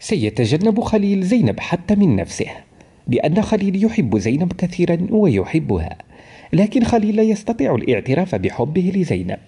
سيتجنب خليل زينب حتى من نفسه لأن خليل يحب زينب كثيرا ويحبها لكن خليل لا يستطيع الاعتراف بحبه لزينب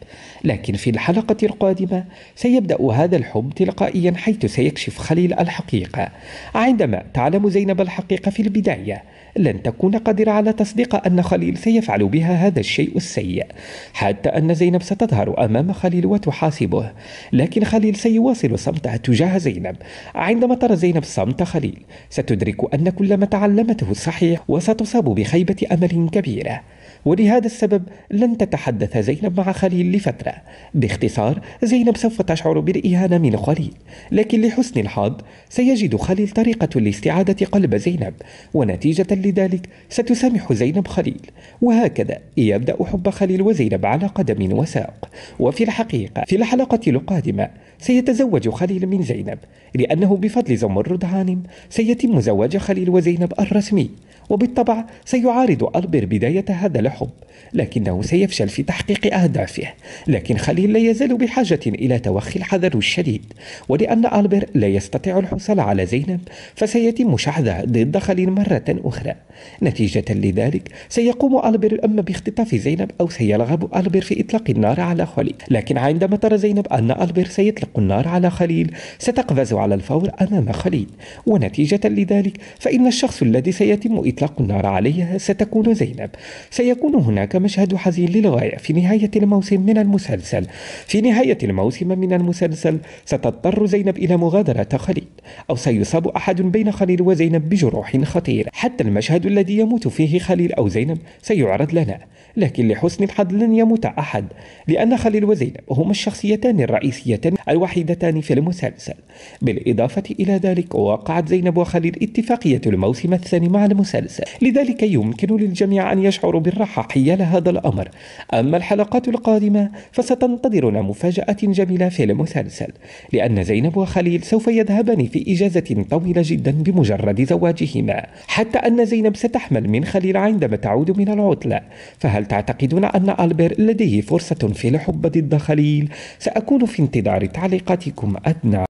لكن في الحلقة القادمة سيبدأ هذا الحب تلقائيا حيث سيكشف خليل الحقيقة عندما تعلم زينب الحقيقة في البداية لن تكون قادرة على تصديق أن خليل سيفعل بها هذا الشيء السيء حتى أن زينب ستظهر أمام خليل وتحاسبه لكن خليل سيواصل صمتها تجاه زينب عندما ترى زينب صمت خليل ستدرك أن كل ما تعلمته صحيح وستصاب بخيبة أمل كبيرة ولهذا السبب لن تتحدث زينب مع خليل لفترة باختصار زينب سوف تشعر بالإهانة من خليل لكن لحسن الحظ سيجد خليل طريقة لاستعادة قلب زينب ونتيجة لذلك ستسامح زينب خليل وهكذا يبدأ حب خليل وزينب على قدم وساق وفي الحقيقة في الحلقة القادمة سيتزوج خليل من زينب لأنه بفضل زمرد هانم سيتم زواج خليل وزينب الرسمي وبالطبع سيعارض ألبر بداية هذا الحب لكنه سيفشل في تحقيق أهدافه لكن خليل لا يزال بحاجة إلى توخي الحذر الشديد ولأن ألبر لا يستطيع الحصول على زينب فسيتم شحذه ضد خليل مرة أخرى نتيجة لذلك سيقوم ألبر أما باختطاف زينب أو سيلغب ألبر في إطلاق النار على خليل لكن عندما ترى زينب أن ألبر سيطلق النار على خليل ستقفز على الفور أمام خليل ونتيجة لذلك فإن الشخص الذي سيتم إطلاق النار عليها ستكون زينب سيكون سيكون هناك مشهد حزين للغاية في نهاية الموسم من المسلسل في نهاية الموسم من المسلسل ستضطر زينب إلى مغادرة خليل أو سيصاب أحد بين خليل وزينب بجروح خطيرة حتى المشهد الذي يموت فيه خليل أو زينب سيعرض لنا لكن لحسن الحظ لن يموت أحد لأن خليل وزينب هما الشخصيتان الرئيسيتان الوحيدتان في المسلسل بالإضافة إلى ذلك وقعت زينب وخليل اتفاقية الموسم الثاني مع المسلسل لذلك يمكن للجميع أن يشعروا بالراحة صح حيال هذا الأمر أما الحلقات القادمة فستنتظرنا مفاجأة جميلة في المسلسل لأن زينب وخليل سوف يذهبان في إجازة طويلة جدا بمجرد زواجهما حتى أن زينب ستحمل من خليل عندما تعود من العطلة فهل تعتقدون أن ألبير لديه فرصة في الحب ضد خليل؟ سأكون في انتظار تعليقاتكم أدنى